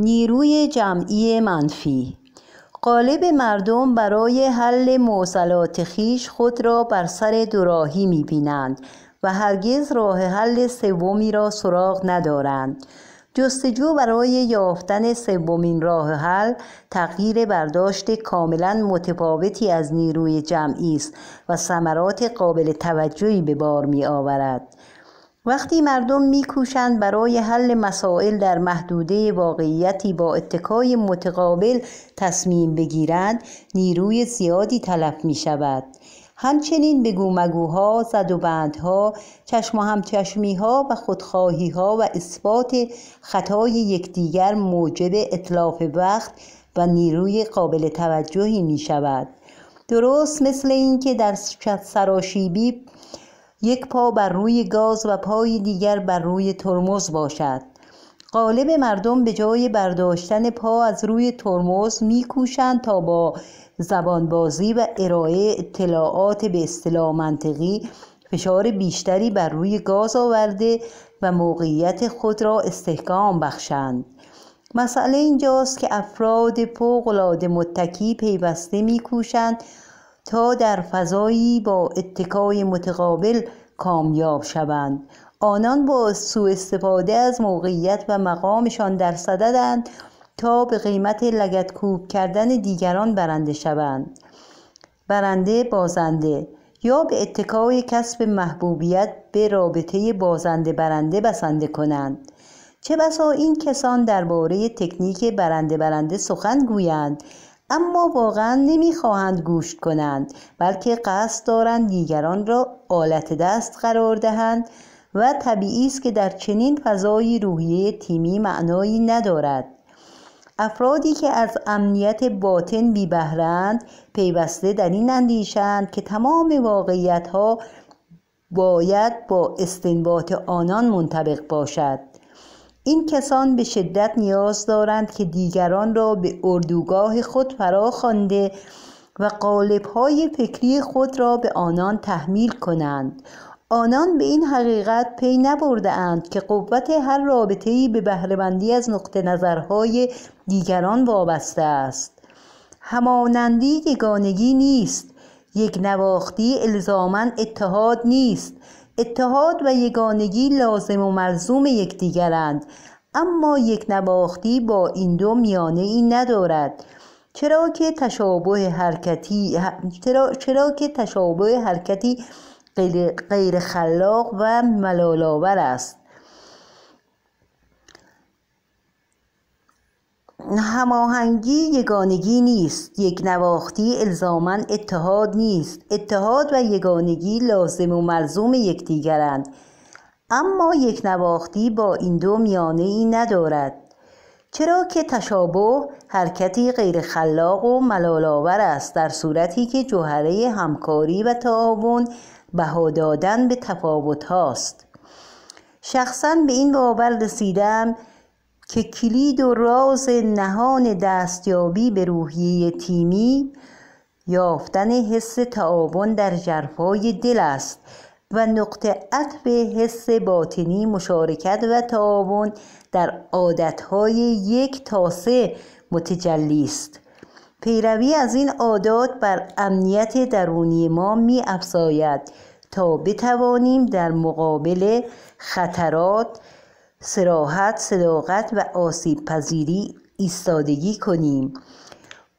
نیروی جمعی منفی قالب مردم برای حل معضلات خیش خود را بر سر دوراهی بینند و هرگز راه حل سومی را سراغ ندارند جستجو برای یافتن سومین راه حل تغییر برداشت کاملا متفاوتی از نیروی جمعی است و ثمرات قابل توجهی به بار می آورد. وقتی مردم میکوشند برای حل مسائل در محدوده واقعیتی با اتکای متقابل تصمیم بگیرند نیروی زیادی تلف می شود همچنین به گومگوها، زد و بندها، چشم و همچشمیها و خودخواهیها و اثبات خطای یکدیگر موجب اطلاف وقت و نیروی قابل توجهی می شود. درست مثل اینکه در سراشیبی یک پا بر روی گاز و پای دیگر بر روی ترمز باشد غالب مردم به جای برداشتن پا از روی ترمز میکوشند تا با زبانبازی و ارائه اطلاعات به اصطلاح منطقی فشار بیشتری بر روی گاز آورده و موقعیت خود را استحکام بخشند مسئله اینجاست که افراد فوقالعاده متکی پیوسته میکوشند تا در فضایی با اتکای متقابل کامیاب شوند آنان با سوء استفاده از موقعیت و مقامشان در صددند تا به قیمت لگت کردن دیگران برنده شوند برنده بازنده یا به اتکای کسب محبوبیت به رابطه بازنده برنده بسنده کنند چه بسا این کسان درباره تکنیک برنده برنده سخن گویند اما واقعا نمیخواهند گوش کنند بلکه قصد دارند دیگران را آلت دست قرار دهند و طبیعی است که در چنین فضای روحیه تیمی معنایی ندارد افرادی که از امنیت باطن بیبهرند پیوسته در این اندیشند که تمام واقعیت ها باید با استنباط آنان منطبق باشد این کسان به شدت نیاز دارند که دیگران را به اردوگاه خود فرا خوانده و قالبهای فکری خود را به آنان تحمیل کنند آنان به این حقیقت پی نبرده اند که قوت هر رابطه‌ای به بهرهمندی از نقطه نظرهای دیگران وابسته است همانندی یگانگی نیست یک نواختی الزامن اتحاد نیست اتحاد و یگانگی لازم و ملزوم یکدیگرند اما یک نباختی با این دو میانه ای ندارد چرا که تشابه حرکتی چرا, چرا که تشابه حرکتی غیر, خلاق و ملالاور است هماهنگی یگانگی نیست یک نواختی الزاما اتحاد نیست اتحاد و یگانگی لازم و ملزوم یکدیگرند اما یک نواختی با این دو میانه ای ندارد چرا که تشابه حرکتی غیر و ملالآور است در صورتی که جوهره همکاری و تعاون بها دادن به تفاوت هاست شخصا به این باور رسیدم که کلید و راز نهان دستیابی به روحیه تیمی یافتن حس تعاون در جرفای دل است و نقطه عطف حس باطنی مشارکت و تعاون در عادتهای یک تا سه متجلی است پیروی از این عادات بر امنیت درونی ما می افزاید تا بتوانیم در مقابل خطرات سراحت، صداقت و آسیب پذیری ایستادگی کنیم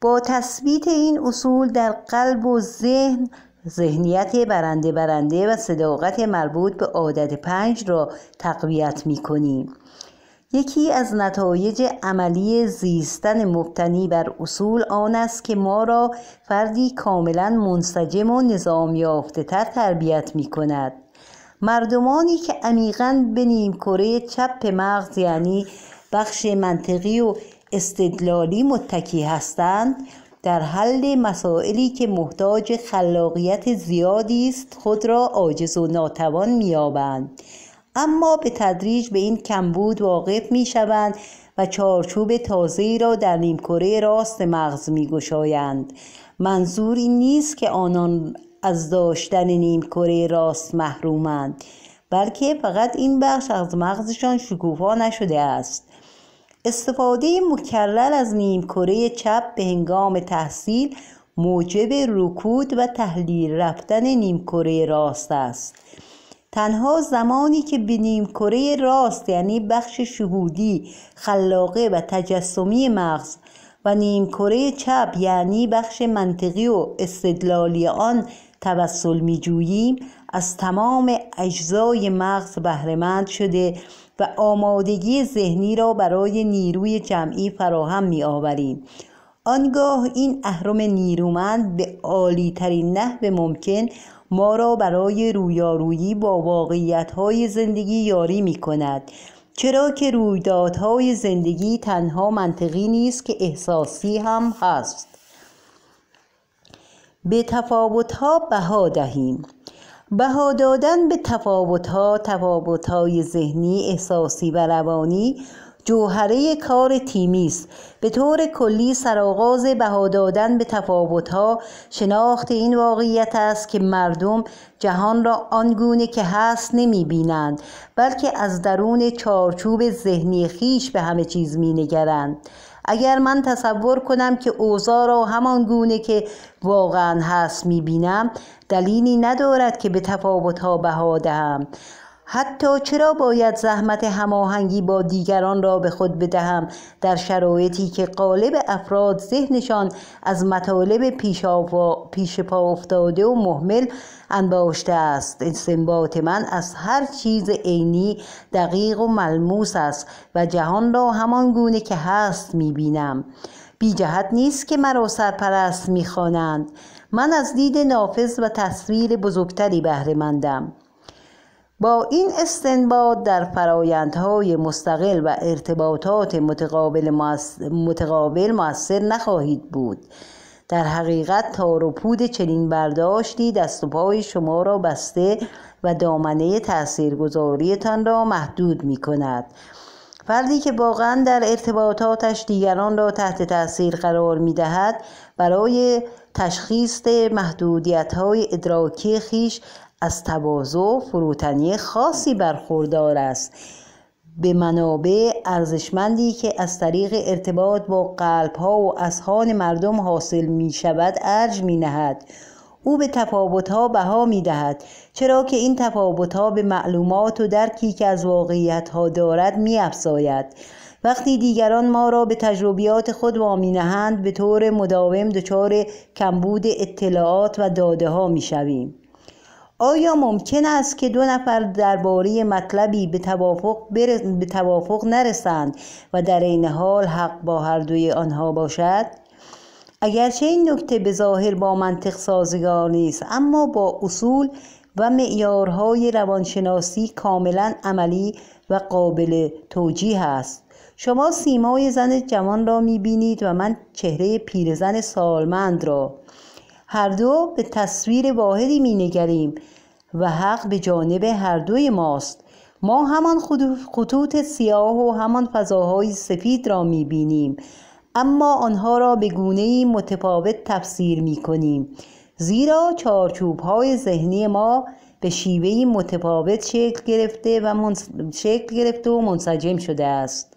با تثبیت این اصول در قلب و ذهن ذهنیت برنده برنده و صداقت مربوط به عادت پنج را تقویت می کنیم. یکی از نتایج عملی زیستن مبتنی بر اصول آن است که ما را فردی کاملا منسجم و نظام تربیت می کند. مردمانی که عمیقا به نیمکره چپ مغز یعنی بخش منطقی و استدلالی متکی هستند در حل مسائلی که محتاج خلاقیت زیادی است خود را عاجز و ناتوان مییابند اما به تدریج به این کمبود واقف می و چارچوب تازه‌ای را در نیمکره راست مغز می منظور این نیست که آنان از داشتن نیمکره راست محرومند بلکه فقط این بخش از مغزشان شکوفا نشده است استفاده مکرر از نیمکره چپ به هنگام تحصیل موجب رکود و تحلیل رفتن نیمکره راست است تنها زمانی که به نیمکره راست یعنی بخش شهودی خلاقه و تجسمی مغز و نیمکره چپ یعنی بخش منطقی و استدلالی آن توسل می جوییم از تمام اجزای مغز بهرهمند شده و آمادگی ذهنی را برای نیروی جمعی فراهم می آوریم آنگاه این اهرم نیرومند به عالی ترین نحو ممکن ما را برای رویارویی با واقعیت های زندگی یاری می کند چرا که رویدادهای زندگی تنها منطقی نیست که احساسی هم هست به ها بها دهیم بها دادن به تفاوتها های ذهنی احساسی و روانی جوهره کار تیمی است به طور کلی سرآغاز بها دادن به تفاوتها شناخت این واقعیت است که مردم جهان را آنگونه که هست نمی بینند بلکه از درون چارچوب ذهنی خیش به همه چیز می نگرند. اگر من تصور کنم که اوضاع را همان گونه که واقعا هست میبینم دلیلی ندارد که به تفاوتها بها دهم حتی چرا باید زحمت هماهنگی با دیگران را به خود بدهم در شرایطی که قالب افراد ذهنشان از مطالب پیش, پیش پا افتاده و محمل انباشته است استنباط من از هر چیز عینی دقیق و ملموس است و جهان را همان گونه که هست میبینم بی جهت نیست که مرا سرپرست میخوانند من از دید نافذ و تصویر بزرگتری بهره با این استنباط در فرایندهای مستقل و ارتباطات متقابل متقابل موثر نخواهید بود در حقیقت تار و چنین برداشتی دست و پای شما را بسته و دامنه تاثیرگذاریتان را محدود می کند فردی که واقعا در ارتباطاتش دیگران را تحت تاثیر قرار می دهد برای تشخیص محدودیت های ادراکی خیش از تواضع و فروتنی خاصی برخوردار است به منابع ارزشمندی که از طریق ارتباط با قلب ها و اسهان مردم حاصل می شود ارج می نهد او به تفاوت ها بها می دهد چرا که این تفاوت ها به معلومات و درکی که از واقعیت ها دارد می افزاید وقتی دیگران ما را به تجربیات خود وامی نهند به طور مداوم دچار کمبود اطلاعات و داده ها می شویم. آیا ممکن است که دو نفر درباره مطلبی به توافق, به توافق نرسند و در این حال حق با هر دوی آنها باشد؟ اگرچه این نکته به ظاهر با منطق سازگار نیست اما با اصول و معیارهای روانشناسی کاملا عملی و قابل توجیه است شما سیمای زن جوان را میبینید و من چهره پیرزن سالمند را هر دو به تصویر واحدی می نگریم و حق به جانب هر دوی ماست ما همان خطوط سیاه و همان فضاهای سفید را می بینیم اما آنها را به گونه متفاوت تفسیر می کنیم زیرا چارچوب های ذهنی ما به شیوه متفاوت شکل گرفته و شکل گرفته و منسجم شده است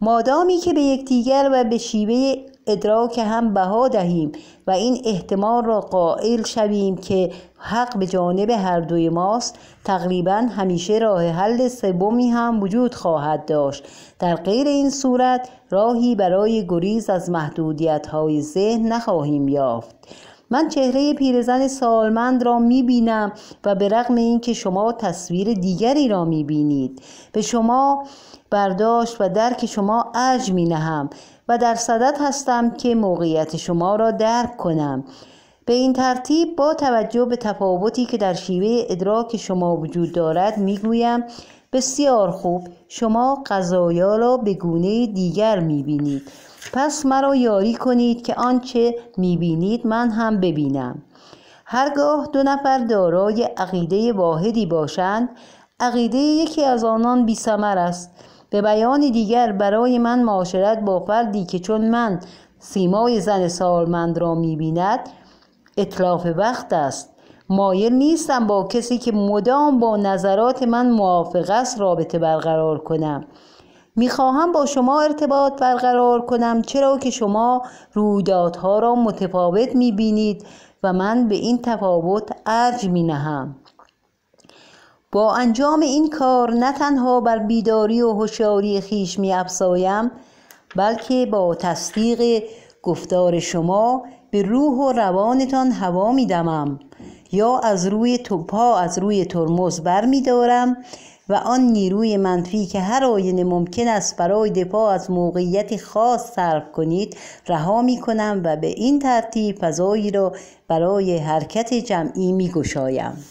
مادامی که به یکدیگر و به شیوه ادراک هم بها دهیم و این احتمال را قائل شویم که حق به جانب هر دوی ماست تقریبا همیشه راه حل سومی هم وجود خواهد داشت در غیر این صورت راهی برای گریز از محدودیت های ذهن نخواهیم یافت من چهره پیرزن سالمند را می بینم و به رغم اینکه شما تصویر دیگری را می بینید به شما برداشت و درک شما ارج می نهم و در صدد هستم که موقعیت شما را درک کنم به این ترتیب با توجه به تفاوتی که در شیوه ادراک شما وجود دارد میگویم بسیار خوب شما قضایا را به گونه دیگر میبینید پس مرا یاری کنید که آنچه میبینید من هم ببینم هرگاه دو نفر دارای عقیده واحدی باشند عقیده یکی از آنان بیثمر است به بیان دیگر برای من معاشرت با فردی که چون من سیمای زن سالمند را میبیند اطلاف وقت است مایل نیستم با کسی که مدام با نظرات من موافق است رابطه برقرار کنم میخواهم با شما ارتباط برقرار کنم چرا که شما رویدادها را متفاوت میبینید و من به این تفاوت ارج مینهم با انجام این کار نه تنها بر بیداری و هوشیاری خیش می افسایم بلکه با تصدیق گفتار شما به روح و روانتان هوا می دمم یا از روی توپا از روی ترمز بر می دارم و آن نیروی منفی که هر آینه ممکن است برای دفاع از موقعیت خاص صرف کنید رها می کنم و به این ترتیب فضایی را برای حرکت جمعی می گشایم.